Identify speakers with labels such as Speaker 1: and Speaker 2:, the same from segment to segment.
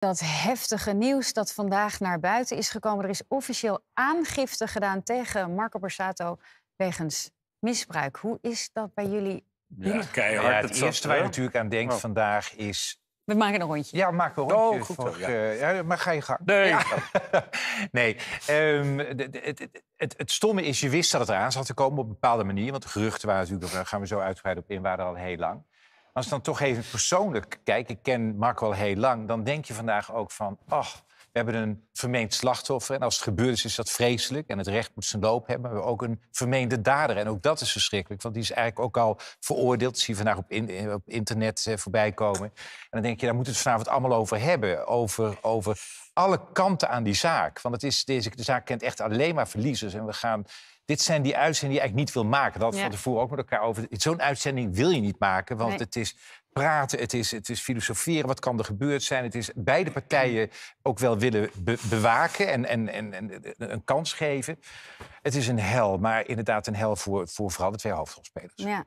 Speaker 1: dat heftige nieuws dat vandaag naar buiten is gekomen. Er is officieel aangifte gedaan tegen Marco Borsato wegens misbruik. Hoe is dat bij jullie? Ja,
Speaker 2: het eerste waar je natuurlijk aan denkt oh. vandaag is...
Speaker 1: We maken een rondje. Ja, maak een rondje. Oh, goed
Speaker 2: voor, eh, ja. maar ga je gang. Nee. nee. Ehm, het, het, het, stomme is, je wist dat het eraan zat te komen op een bepaalde manier. Want geruchten waren natuurlijk, gaan we zo uitgebreid op in, waren er al heel lang. Als ik dan toch even persoonlijk kijk, ik ken Mark al heel lang, dan denk je vandaag ook van, ach, oh, we hebben een vermeend slachtoffer. En als het gebeurd is, is dat vreselijk. En het recht moet zijn loop hebben. Maar we hebben ook een vermeende dader. En ook dat is verschrikkelijk. Want die is eigenlijk ook al veroordeeld. Dat zie je vandaag op, in, eh, op internet eh, voorbij komen. En dan denk je, daar moeten we het vanavond allemaal over hebben. Over, over alle kanten aan die zaak. Want het is, deze de zaak kent echt alleen maar verliezers. En we gaan dit zijn die uitzendingen die je eigenlijk niet wil maken. Dat ja. van tevoren ook met elkaar over. Zo'n uitzending wil je niet maken, want het is praten, het is, het is filosoferen, wat kan er gebeurd zijn. Het is beide partijen ook wel willen bewaken en, en, en, en, eh, een kans geven. Het is een hel, maar inderdaad een hel voor, voor vooral de twee hoofdrolspelers.
Speaker 3: Ja.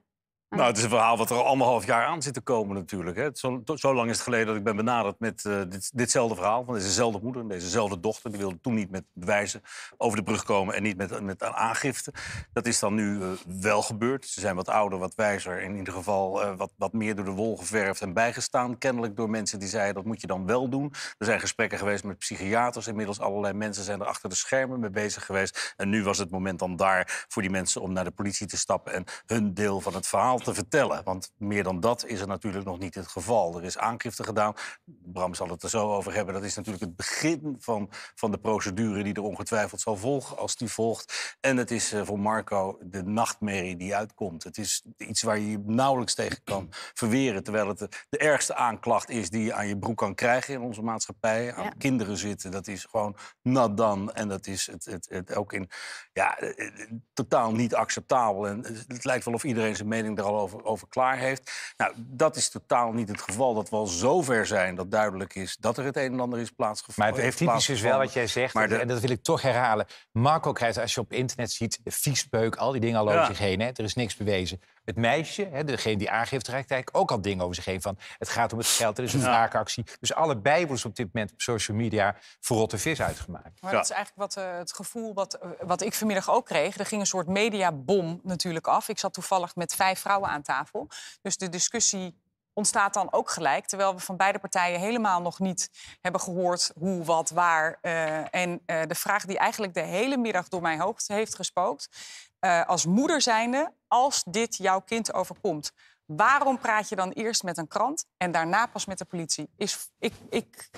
Speaker 3: Ah, nou, het is een verhaal wat er al anderhalf jaar aan zit te komen natuurlijk. Hè. Zo, zo, lang is het geleden dat ik ben benaderd met eh, dit, ditzelfde verhaal... van dezezelfde moeder en dezezelfde dochter. Die wilde toen niet met bewijzen over de brug komen... en niet met, met aangifte. Dat is dan nu eh, wel gebeurd. Ze zijn wat ouder, wat wijzer. In ieder geval eh, wat, wat meer door de wol geverfd en bijgestaan. Kennelijk door mensen die zeiden, dat moet je dan wel doen. Er zijn gesprekken geweest met psychiaters. Inmiddels allerlei mensen zijn er achter de schermen mee bezig geweest. En nu was het moment dan daar voor die mensen... om naar de politie te stappen en hun deel van het verhaal te vertellen. Want meer dan dat is er natuurlijk nog niet het geval. Er is aangifte gedaan. Bram zal het er zo over hebben. Dat is natuurlijk het begin van, van de procedure die er ongetwijfeld zal volgen als die volgt. En het is eh, voor Marco de nachtmerrie die uitkomt. Het is iets waar je je nauwelijks tegen kan verweren. Terwijl het de, ergste aanklacht is die je aan je broek kan krijgen in onze maatschappij. Aan kinderen zitten, dat is gewoon nadan dan. En dat is het, het, het ook in ja, eh, eh, totaal niet acceptabel. En het, het lijkt wel of iedereen zijn mening daar al over, over klaar heeft. Nou, dat is totaal niet het geval. Dat we al zover zijn dat duidelijk is dat er het een en ander is plaatsgevonden. Maar het heeft typisch is dus wel wat jij zegt, en dat wil
Speaker 2: ik toch herhalen. Marco krijgt, als je op internet ziet, viespeuk, al die dingen al over ja. zich heen. Hè? Er is niks bewezen het meisje, hè, degene die aangifte reikt, eigenlijk ook al dingen over zich heen. Van, het gaat om het geld, er is een wraakactie. Dus allebei wordt op dit moment op social media voor rotte vis uitgemaakt. Maar dat is
Speaker 1: eigenlijk wat, eh, het gevoel wat, eh, wat ik vanmiddag ook kreeg. Er ging een soort mediabom natuurlijk af. Ik zat toevallig met vijf vrouwen aan tafel. Dus de discussie ontstaat dan ook gelijk. Terwijl we van beide partijen helemaal nog niet hebben gehoord hoe, wat, waar. Eh, en eh, de vraag die eigenlijk de hele middag door mijn hoofd heeft gespookt. Eh, als moeder zijnde, als dit jouw kind overkomt, waarom praat je dan eerst met een krant en daarna pas met de politie? Is, ik, ik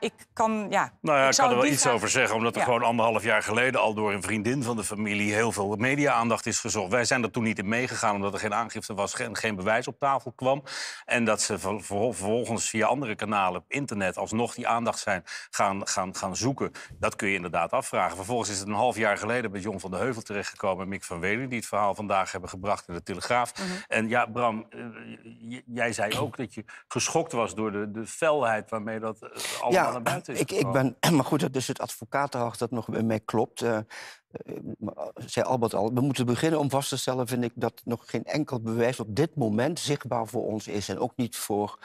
Speaker 1: ik kan, ja. Nou ja, ik, kan er wel iets
Speaker 3: over zeggen, omdat er gewoon anderhalf jaar geleden al door een vriendin van de familie heel veel media-aandacht is gezocht. Wij zijn er toen niet in meegegaan, omdat er geen aangifte was en geen, geen bewijs op tafel kwam. En dat ze vervolgens via andere kanalen op internet alsnog die aandacht zijn gaan, gaan, gaan zoeken. Dat kun je inderdaad afvragen. Vervolgens is het een half jaar geleden bij John van de Heuvel terechtgekomen en Mick van Welen, die het verhaal vandaag hebben gebracht in de Telegraaf. Mhm. En ja, Bram, eh, jij zei ook dat je geschokt was door de, de felheid waarmee dat eh, ja, ik, ik ben,
Speaker 4: Maar goed, dus het advocatenhoog dat nog bij mij klopt. Uh, zei Albert al, we moeten beginnen om vast te stellen... vind ik dat nog geen enkel bewijs op dit moment zichtbaar voor ons is. En ook niet voor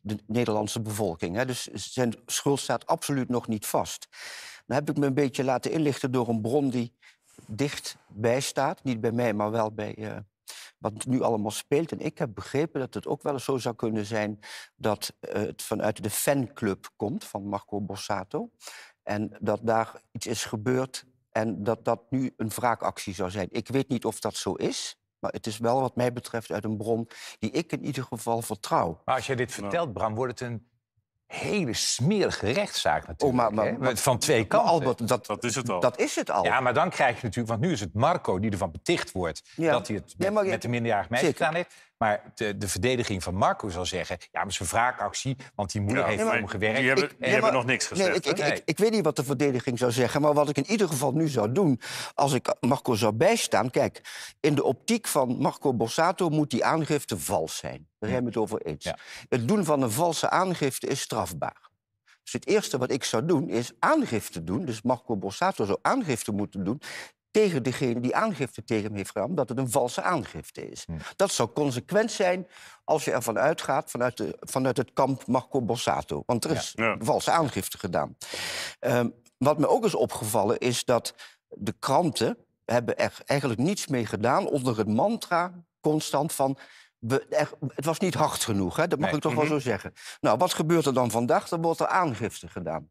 Speaker 4: de Nederlandse bevolking. Hè. Dus zijn schuld staat absoluut nog niet vast. Dan heb ik me een beetje laten inlichten door een bron die dichtbij staat. Niet bij mij, maar wel bij wat nu allemaal speelt. En ik heb begrepen dat het ook wel eens zo zou kunnen zijn dat eh, het vanuit de fanclub komt van Marco Borsato. En dat daar iets is gebeurd en dat dat nu een wraakactie zou zijn. Ik weet niet of dat zo is. Maar het is wel wat mij betreft uit een bron die ik in ieder geval vertrouw.
Speaker 2: Maar als je dit vertelt,
Speaker 4: Bram, wordt het een hele smerige
Speaker 2: rechtszaak oh, natuurlijk. maar, van twee kanten. dat, dat, is het al. Dat is het al. Ja, maar dan krijg je natuurlijk... Want nu is het Marco die ervan beticht wordt... dat hij het met, met de minderjarig meisje gedaan heeft. Maar de, de verdediging van Marco zal zeggen... ja, maar zijn wraakactie, want die moeder heeft voor hem gewerkt. Die hebben, hebben
Speaker 4: nog niks gezegd. Nee, ik, ik, ik, weet niet wat de verdediging zou zeggen. Maar wat ik in ieder geval nu zou doen, als ik Marco zou bijstaan... kijk, in de optiek van Marco Borsato moet die aangifte vals zijn. Daar hebben we het over eens. Het doen van een valse aangifte is strafbaar. Dus het eerste wat ik zou doen is aangifte doen. Dus Marco Borsato zou aangifte moeten doen tegen degene die aangifte tegen hem heeft gedaan, dat het een valse aangifte is. Hm. Dat zou consequent zijn als je ervan uitgaat, vanuit, de, vanuit het kamp Marco Borsato. Want er is valse aangifte gedaan. Ehm, wat me ook is opgevallen is dat de kranten hebben er eigenlijk niets mee gedaan onder het mantra constant van we, het was niet hard genoeg, hè? dat mag ik toch wel mhm. zo zeggen. Nou, wat gebeurt er dan vandaag? Dan wordt er aangifte gedaan.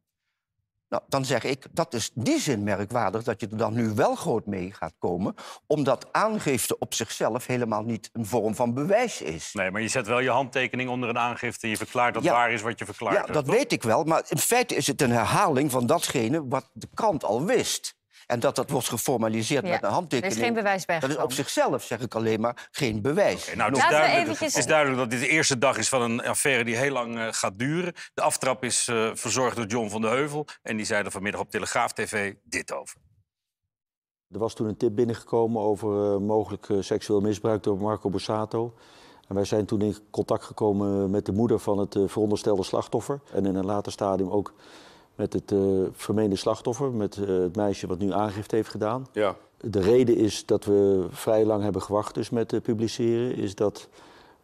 Speaker 4: Nou, dan zeg ik, dat is die zin merkwaardig dat je er dan nu wel groot mee gaat komen, omdat aangifte op zichzelf helemaal niet een vorm van bewijs is.
Speaker 3: Nee, maar je zet wel je handtekening onder een aangifte en je verklaart dat waar is wat je verklaart. Ja,
Speaker 4: dat weet ik wel, maar in feite is het een herhaling van datgene wat de krant al wist. En dat dat wordt geformaliseerd met een handtekening. Er is geen bewijs bij. Dat is op zichzelf, zeg ik alleen maar, geen bewijs. nou, dus het is, is, duidelijk
Speaker 3: dat dit de eerste dag is van een affaire die heel lang eh, gaat duren. De aftrap is eh, verzorgd door John van de Heuvel. En die zei er vanmiddag op Telegraaf TV dit over.
Speaker 5: Er was toen een tip binnengekomen over eh, mogelijk seksueel misbruik door Marco Borsato. En wij zijn toen in contact gekomen met de moeder van het veronderstelde slachtoffer. En in een later stadium ook met het eh, vermeende slachtoffer, met eh, het meisje wat nu aangifte heeft gedaan. Ja. De reden is dat we vrij lang hebben gewacht dus met eh, publiceren, is dat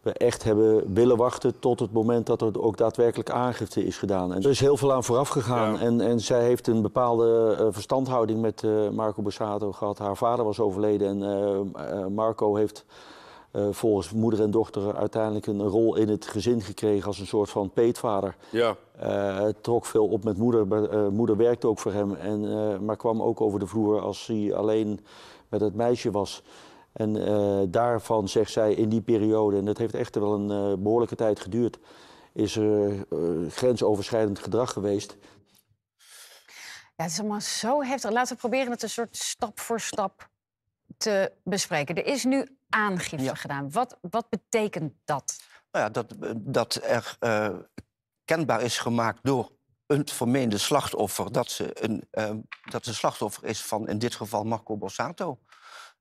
Speaker 5: we echt hebben willen wachten tot het moment dat er ook daadwerkelijk aangifte is gedaan. En er is heel veel aan vooraf gegaan. En, en zij heeft een bepaalde verstandhouding met Marco Bossato gehad. Haar vader was overleden en Marco heeft eh, volgens moeder en dochter uiteindelijk een rol in het gezin gekregen als een soort van peetvader. Ja. Eh, trok veel op met moeder. Eh, moeder werkte ook voor hem, en, maar kwam ook over de vloer als hij alleen met het meisje was. En daarvan zegt zij in die periode, en dat heeft echt wel een behoorlijke tijd geduurd, is er grensoverschrijdend gedrag geweest.
Speaker 1: Ja, het is allemaal zo heftig. Laten we proberen het een soort stap voor stap te bespreken. Er is nu aangifte gedaan. Wat, wat betekent
Speaker 4: dat? Nou ja, dat, eh, dat er uh, kenbaar is gemaakt door een vermeende slachtoffer dat ze een, eh, dat ze slachtoffer is van in dit geval Marco Borsato.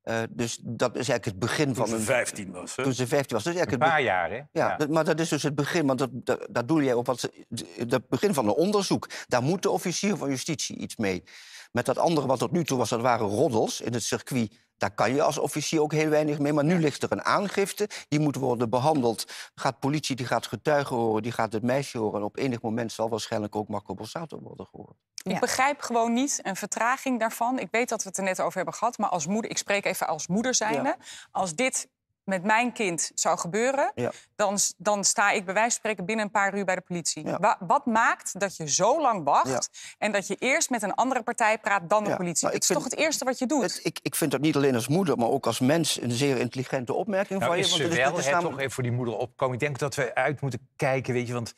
Speaker 4: Eh, dus dat is eigenlijk het begin van... Toen ze 15 was, hè? Toen ze 15 was. Dus eigenlijk een paar jaar, hè? Ja, maar dat is dus het begin, want dat, dat, dat doe jij op. Wat, het begin van een onderzoek, daar moet de officier van justitie iets mee. Met dat andere wat tot nu toe was, dat waren roddels in het circuit. Daar kan je als officier ook heel weinig mee. Maar nu ligt er een aangifte, die moet worden behandeld. Gaat politie, die gaat getuigen horen, die gaat het meisje horen. En op enig moment zal waarschijnlijk ook Marco Borsato worden gehoord. Ik
Speaker 1: begrijp gewoon niet een vertraging daarvan. Ik weet dat we het er net over hebben gehad, maar als moeder, ik spreek even als moeder zijnde. Als dit met mijn kind zou gebeuren, dan, dan sta ik bij wijze van spreken binnen een paar uur bij de politie. wat maakt dat je zo lang wacht en dat je eerst met een andere partij praat dan de politie?
Speaker 4: dat is toch het eerste wat je doet? ik, ik vind dat niet alleen als moeder, maar ook als mens een zeer intelligente opmerking nou, van je. want ze is, het is toch
Speaker 1: even
Speaker 2: voor die moeder opkomen. Ik denk dat we uit moeten kijken, weet je, want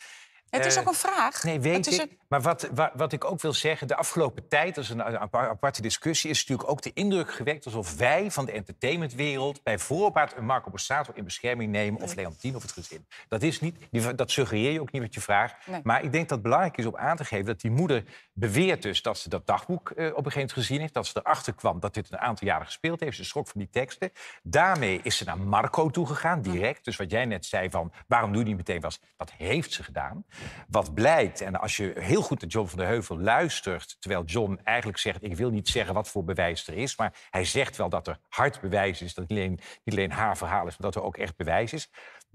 Speaker 2: het is ook eh, een vraag. Nee, weet ik. Maar wat, wat, ik ook wil zeggen, de afgelopen tijd, dat is een aparte discussie, is natuurlijk ook de indruk gewekt alsof wij van de entertainmentwereld bij voorbaat een Marco Borsato in bescherming nemen of Leontien of het gezin. Dat is niet, dat suggereer je ook niet met je vraag. Maar ik denk dat het belangrijk is om aan te geven dat die moeder beweert dus dat ze dat dagboek eh, op een gegeven moment gezien heeft, dat ze erachter kwam dat dit een aantal jaren gespeeld heeft. Ze schrok van die teksten. Daarmee is ze naar Marco toegegaan, direct. Dus wat jij net zei van waarom doe je niet meteen was, dat heeft ze gedaan. Wat blijkt, en als je heel goed naar John van der Heuvel luistert, terwijl John eigenlijk zegt: Ik wil niet zeggen wat voor bewijs er is, maar hij zegt wel dat er hard bewijs is, dat het alleen, niet alleen haar verhaal is, maar dat er ook echt bewijs is.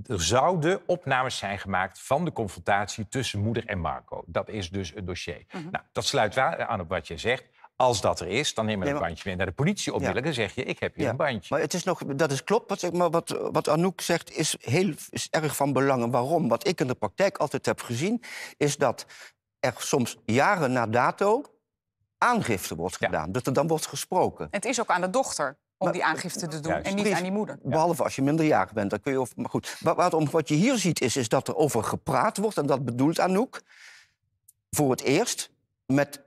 Speaker 2: Er zouden opnames zijn gemaakt van de confrontatie tussen moeder en Marco. Dat is dus het dossier. Mhm. Nou, dat sluit aan op wat je zegt. Als dat er is, dan neem je nee, een bandje mee naar de politie op. ja. en zeg je: Ik heb hier een
Speaker 4: bandje. Maar het is nog, dat is klopt, wat, maar wat, wat Anouk zegt is, heel, is erg van belang. En waarom? Wat ik in de praktijk altijd heb gezien, is dat er soms jaren na dato aangifte wordt gedaan. Dat er dan wordt gesproken.
Speaker 1: Het is ook aan de dochter om die aangifte te doen en niet aan die moeder.
Speaker 4: Behalve als je minderjarig bent, dan kun je... Over, maar goed, waarom, wat je hier ziet is, is dat er over gepraat wordt... en dat bedoelt Anouk voor het eerst met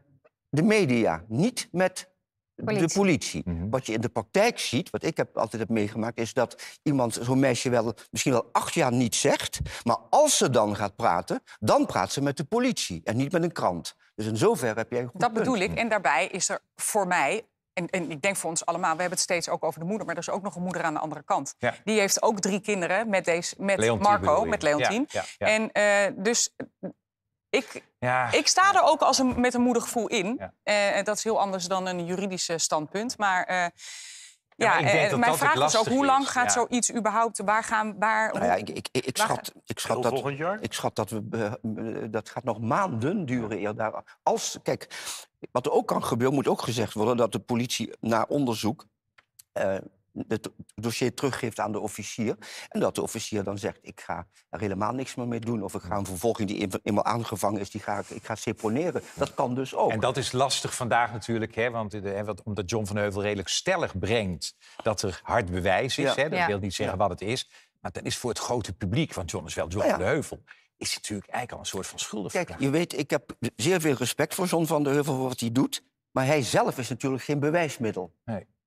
Speaker 4: de media, niet met de politie. Mhm. Wat je in de praktijk ziet, wat ik heb, altijd heb meegemaakt, is dat iemand, zo'n meisje wel, misschien wel acht jaar niet zegt. Maar als ze dan gaat praten, dan praat ze met de politie en niet met een krant. Dus in zover heb jij Dat bedoel ik. Mhm. En
Speaker 1: daarbij is er voor mij en, en, ik denk voor ons allemaal, we hebben het steeds ook over de moeder, maar er is ook nog een moeder aan de andere kant. Die heeft ook drie kinderen met, deze, met Marco, met Leontien. en eh, dus ik, ja. ik sta er ook als een, met een moedig gevoel in. Eh, dat is heel anders dan een juridisch standpunt. Maar... Eh, ja, eh, mijn vraag is ook, hoe lang gaat zoiets überhaupt? Waar gaan, waar, nou ja, ik, ik, ik, schat,
Speaker 4: ik, schat, dat, Ik schat dat we, dat gaat nog maanden duren. Eer als, kijk, wat er ook kan gebeuren, moet ook gezegd worden... dat de politie na onderzoek het dossier teruggeeft aan de officier. En dat de officier dan zegt, ik ga er helemaal niks meer mee doen. Of ik ga een vervolging die eenmaal aangevangen is, die ga ik, ik ga seponeren. Dat kan dus ook. En dat is lastig
Speaker 2: vandaag natuurlijk, hè, want, eh, omdat John van Heuvel redelijk stellig brengt dat er hard bewijs is. Hè, dat wil niet zeggen wat het is. Maar dat is voor het grote
Speaker 4: publiek, want John is wel John van de Heuvel is natuurlijk eigenlijk al een soort van schuldig. Kijk, je weet, ik heb zeer veel respect voor John van de Heuvel voor wat hij doet. Maar hij zelf is natuurlijk geen bewijsmiddel. Nee.